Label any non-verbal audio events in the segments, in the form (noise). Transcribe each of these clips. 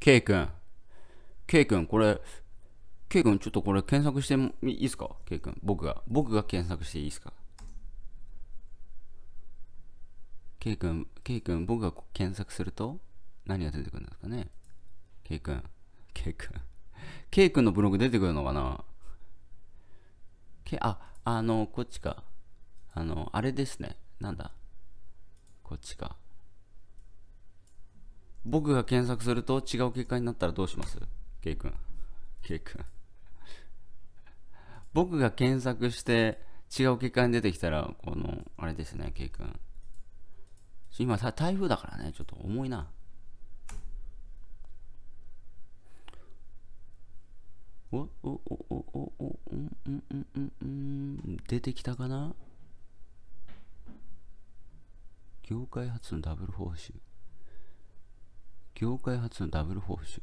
K 君。K 君、これ、K 君、ちょっとこれ検索してもいいですか ?K 君、僕が。僕が検索していいですか ?K 君、K 君、僕が検索すると何が出てくるんですかね ?K 君、K 君。K 君のブログ出てくるのかな ?K、あ、あの、こっちか。あの、あれですね。なんだこっちか。僕が検索すると違う結果になったらどうしますケイ君。ケイ君。僕が検索して違う結果に出てきたら、この、あれですね、ケイ君。今、台風だからね、ちょっと重いな。おおおおおおうんうんうんうんうん出てきたかな業界初のダブル報酬業界初のダブル報酬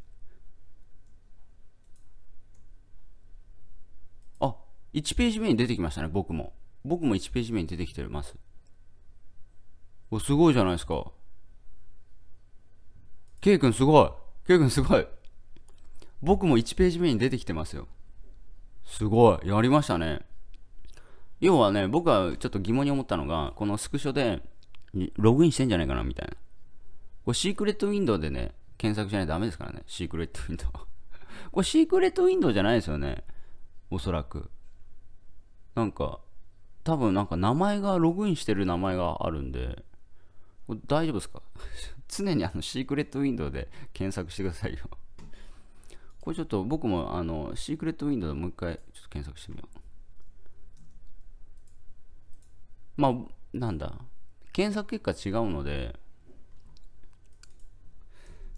あ1ページ目に出てきましたね僕も僕も1ページ目に出てきてますおすごいじゃないですか K 君すごい K 君すごい僕も1ページ目に出てきてますよすごいやりましたね要はね僕はちょっと疑問に思ったのがこのスクショでログインしてんじゃないかなみたいなこれシークレットウィンドウでね、検索しないとダメですからね。シークレットウィンドウ (laughs) これシークレットウィンドウじゃないですよね。おそらく。なんか、多分なんか名前が、ログインしてる名前があるんで、これ大丈夫ですか (laughs) 常にあのシークレットウィンドウで検索してくださいよこれちょっと僕もあのシークレットウィンドウでもう一回ちょっと検索してみよう。まあ、なんだ。検索結果違うので、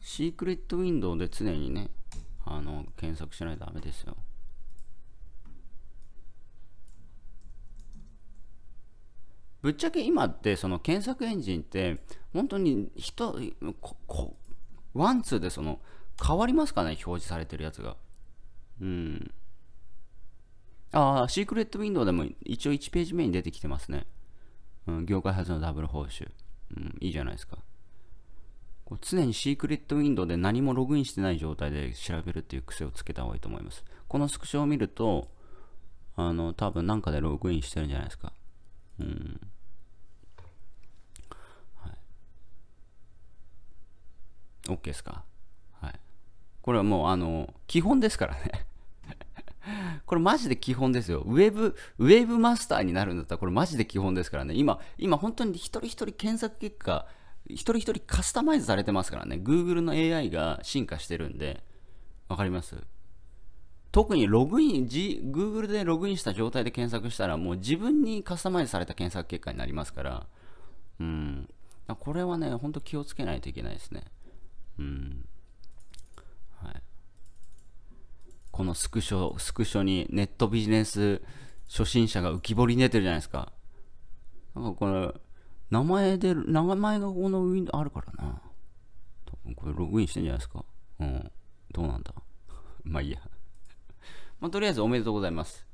シークレットウィンドウで常にね、あの、検索しないとダメですよ。ぶっちゃけ今ってその検索エンジンって本当に人ワンツーでその変わりますかね表示されてるやつがうんああシークレットウィンドウでも一応1ページ目に出てきてますね、うん、業界初のダブル報酬、うん、いいじゃないですかこ常にシークレットウィンドウで何もログインしてない状態で調べるっていう癖をつけた方がいいと思います。このスクショを見ると、あの、多分なんかでログインしてるんじゃないですか。うん。はい。OK ですかはい。これはもう、あの、基本ですからね (laughs) これマジで基本ですよ。ウェブ、ウェブマスターになるんだったらこれマジで基本ですからね。今、今本当に一人一人検索結果、一人一人カスタマイズされてますからね、Google の AI が進化してるんで、わかります特にログイン、G、Google でログインした状態で検索したら、もう自分にカスタマイズされた検索結果になりますから、うん。これはね、ほんと気をつけないといけないですね。うん。はい。このスクショ、スクショにネットビジネス初心者が浮き彫りに出てるじゃないですか。なんかこの、名前で、名前がこのウィンドウあるからな。多分これログインしてんじゃないですか。うん。どうなんだ。(laughs) まあいいやまあとりあえずおめでとうございます。